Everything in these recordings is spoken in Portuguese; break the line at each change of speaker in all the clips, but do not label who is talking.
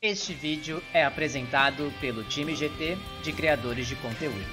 Este vídeo é apresentado pelo time GT de criadores de conteúdo.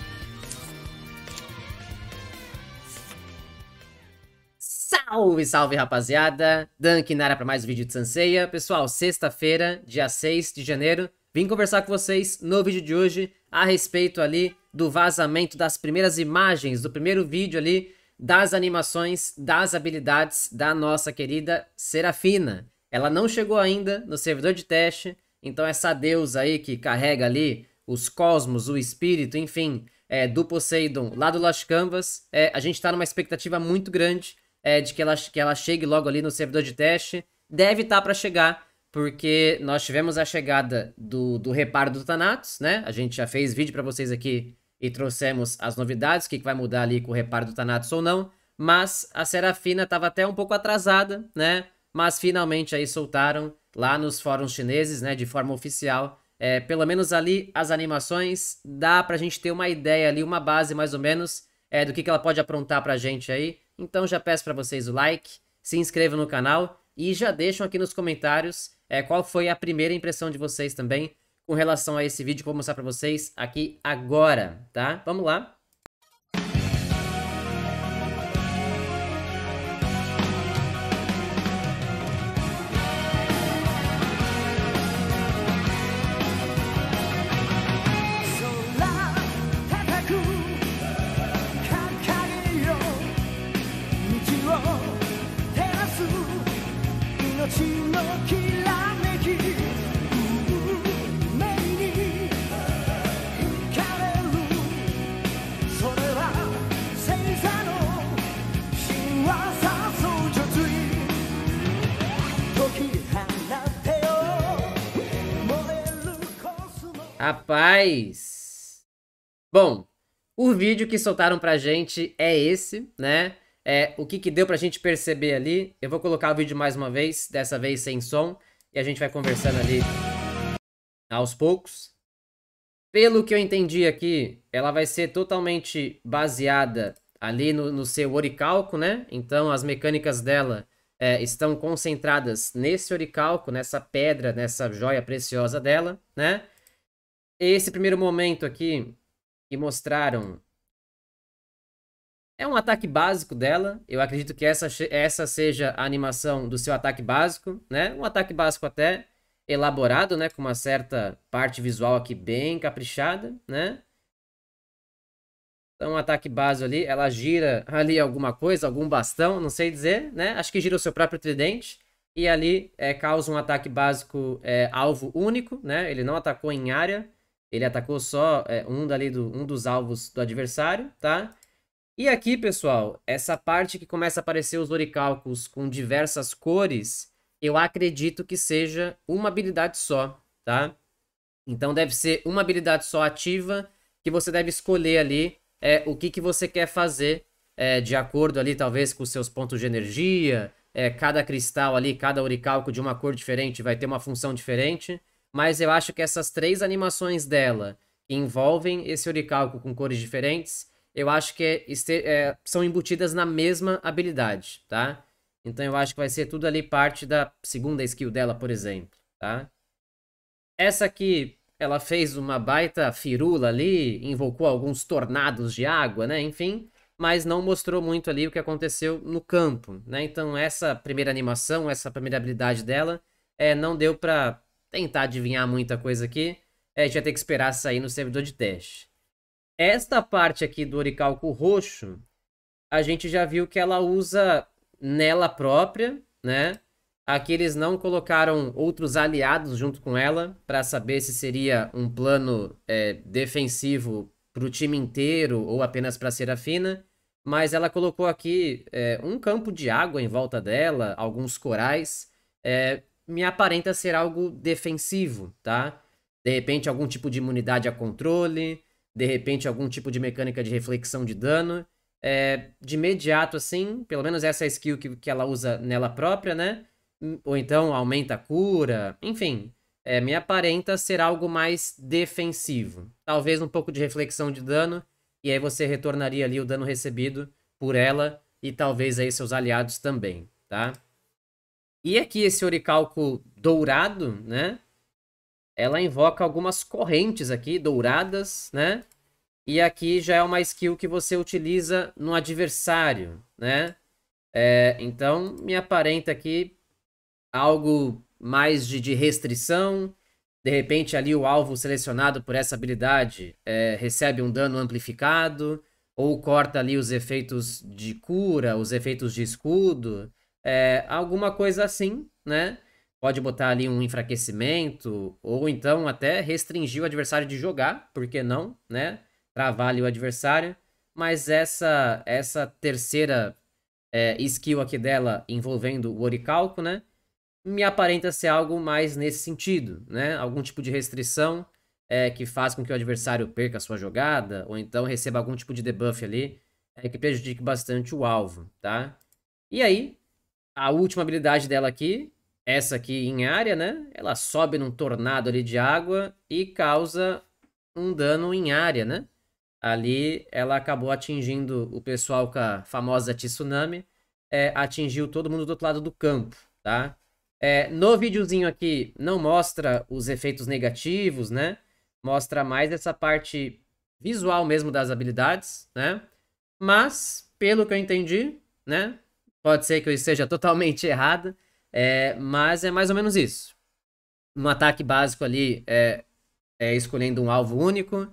Salve, salve rapaziada! Dan Kinara para mais um vídeo de Sanseia. Pessoal, sexta-feira, dia 6 de janeiro, vim conversar com vocês no vídeo de hoje a respeito ali do vazamento das primeiras imagens, do primeiro vídeo ali das animações, das habilidades da nossa querida Serafina. Ela não chegou ainda no servidor de teste, então essa deusa aí que carrega ali os cosmos, o espírito, enfim, é, do Poseidon lá do Las Canvas, é, a gente está numa expectativa muito grande é, de que ela, que ela chegue logo ali no servidor de teste. Deve estar tá para chegar, porque nós tivemos a chegada do, do reparo do Thanatos, né? A gente já fez vídeo para vocês aqui e trouxemos as novidades, o que, que vai mudar ali com o reparo do Thanatos ou não. Mas a Serafina estava até um pouco atrasada, né? Mas finalmente aí soltaram lá nos fóruns chineses, né, de forma oficial. É, pelo menos ali as animações dá pra gente ter uma ideia ali, uma base mais ou menos é, do que, que ela pode aprontar pra gente aí. Então já peço para vocês o like, se inscrevam no canal e já deixam aqui nos comentários é, qual foi a primeira impressão de vocês também com relação a esse vídeo que eu vou mostrar pra vocês aqui agora, tá? Vamos lá. Rapaz! Bom, o vídeo que soltaram pra gente é esse, né? É, o que, que deu pra gente perceber ali? Eu vou colocar o vídeo mais uma vez, dessa vez sem som, e a gente vai conversando ali aos poucos. Pelo que eu entendi aqui, ela vai ser totalmente baseada ali no, no seu oricalco, né? Então as mecânicas dela é, estão concentradas nesse oricalco, nessa pedra, nessa joia preciosa dela, né? Esse primeiro momento aqui que mostraram é um ataque básico dela. Eu acredito que essa, essa seja a animação do seu ataque básico, né? Um ataque básico até elaborado, né? Com uma certa parte visual aqui bem caprichada, né? Então, um ataque básico ali. Ela gira ali alguma coisa, algum bastão, não sei dizer, né? Acho que gira o seu próprio tridente. E ali é, causa um ataque básico é, alvo único, né? Ele não atacou em área. Ele atacou só é, um, dali do, um dos alvos do adversário, tá? E aqui, pessoal, essa parte que começa a aparecer os oricalcos com diversas cores, eu acredito que seja uma habilidade só, tá? Então deve ser uma habilidade só ativa, que você deve escolher ali é, o que, que você quer fazer, é, de acordo ali talvez com os seus pontos de energia, é, cada cristal ali, cada oricalco de uma cor diferente vai ter uma função diferente, mas eu acho que essas três animações dela, que envolvem esse oricalco com cores diferentes, eu acho que é, é, são embutidas na mesma habilidade, tá? Então eu acho que vai ser tudo ali parte da segunda skill dela, por exemplo, tá? Essa aqui, ela fez uma baita firula ali, invocou alguns tornados de água, né? Enfim, mas não mostrou muito ali o que aconteceu no campo, né? Então essa primeira animação, essa primeira habilidade dela, é, não deu pra tentar adivinhar muita coisa aqui. É, a gente vai ter que esperar sair no servidor de teste. Esta parte aqui do oricalco roxo, a gente já viu que ela usa nela própria, né? Aqui eles não colocaram outros aliados junto com ela para saber se seria um plano é, defensivo para o time inteiro ou apenas para Serafina. Mas ela colocou aqui é, um campo de água em volta dela, alguns corais. É, me aparenta ser algo defensivo, tá? De repente, algum tipo de imunidade a controle, de repente algum tipo de mecânica de reflexão de dano. É, de imediato, assim, pelo menos essa é skill que, que ela usa nela própria, né? Ou então aumenta a cura, enfim. É, me aparenta ser algo mais defensivo. Talvez um pouco de reflexão de dano, e aí você retornaria ali o dano recebido por ela e talvez aí seus aliados também, tá? E aqui esse oricalco dourado, né? ela invoca algumas correntes aqui, douradas, né? E aqui já é uma skill que você utiliza no adversário, né? É, então, me aparenta aqui algo mais de, de, restrição. De repente, ali o alvo selecionado por essa habilidade é, recebe um dano amplificado, ou corta ali os efeitos de cura, os efeitos de escudo, é, alguma coisa assim, né? pode botar ali um enfraquecimento, ou então até restringir o adversário de jogar, por que não, né? Travar ali o adversário. Mas essa, essa terceira é, skill aqui dela envolvendo o oricalco, né? Me aparenta ser algo mais nesse sentido, né? Algum tipo de restrição é, que faz com que o adversário perca a sua jogada, ou então receba algum tipo de debuff ali é, que prejudique bastante o alvo, tá? E aí, a última habilidade dela aqui, essa aqui em área, né? Ela sobe num tornado ali de água e causa um dano em área, né? Ali ela acabou atingindo o pessoal com a famosa tsunami, é, atingiu todo mundo do outro lado do campo, tá? É, no videozinho aqui não mostra os efeitos negativos, né? Mostra mais essa parte visual mesmo das habilidades, né? Mas, pelo que eu entendi, né? Pode ser que eu esteja totalmente errado, é, mas é mais ou menos isso. um ataque básico ali, é, é escolhendo um alvo único.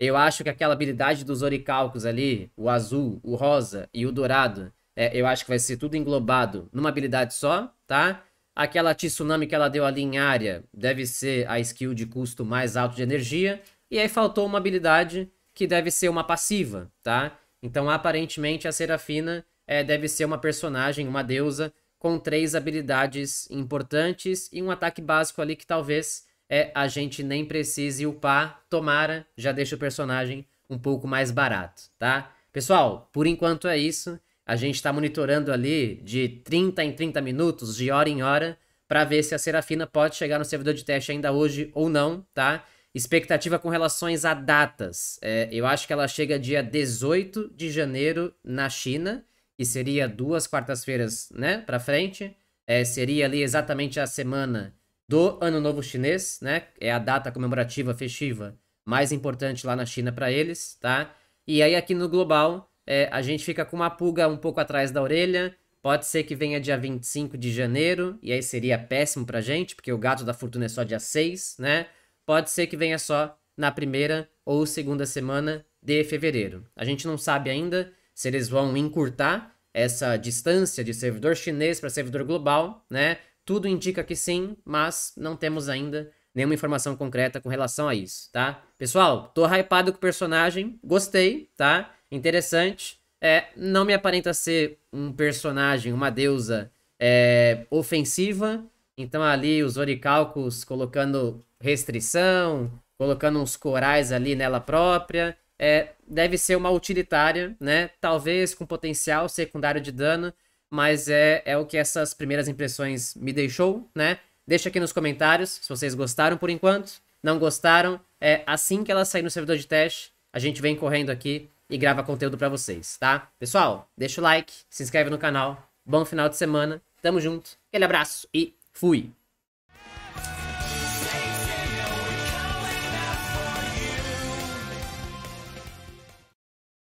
Eu acho que aquela habilidade dos oricalcos ali, o azul, o rosa e o dourado, é, eu acho que vai ser tudo englobado numa habilidade só, tá? Aquela tsunami que ela deu ali em área deve ser a skill de custo mais alto de energia. E aí faltou uma habilidade que deve ser uma passiva, tá? Então, aparentemente, a Serafina é, deve ser uma personagem, uma deusa com três habilidades importantes e um ataque básico ali que talvez é, a gente nem precise upar, tomara, já deixa o personagem um pouco mais barato, tá? Pessoal, por enquanto é isso. A gente está monitorando ali de 30 em 30 minutos, de hora em hora, para ver se a Serafina pode chegar no servidor de teste ainda hoje ou não, tá? Expectativa com relações a datas. É, eu acho que ela chega dia 18 de janeiro na China que seria duas quartas-feiras, né, para frente, é, seria ali exatamente a semana do Ano Novo Chinês, né? É a data comemorativa festiva mais importante lá na China para eles, tá? E aí aqui no global, é, a gente fica com uma pulga um pouco atrás da orelha. Pode ser que venha dia 25 de janeiro, e aí seria péssimo pra gente, porque o gato da fortuna é só dia 6, né? Pode ser que venha só na primeira ou segunda semana de fevereiro. A gente não sabe ainda, se eles vão encurtar essa distância de servidor chinês para servidor global, né? Tudo indica que sim, mas não temos ainda nenhuma informação concreta com relação a isso, tá? Pessoal, tô hypado com o personagem, gostei, tá? Interessante. É, não me aparenta ser um personagem, uma deusa é, ofensiva. Então ali os oricalcos colocando restrição, colocando uns corais ali nela própria é, deve ser uma utilitária, né? Talvez com potencial secundário de dano, mas é, é o que essas primeiras impressões me deixou, né? Deixa aqui nos comentários se vocês gostaram por enquanto. Não gostaram? É, assim que ela sair no servidor de teste, a gente vem correndo aqui e grava conteúdo para vocês, tá? Pessoal, deixa o like, se inscreve no canal. Bom final de semana. Tamo junto. Aquele abraço e fui.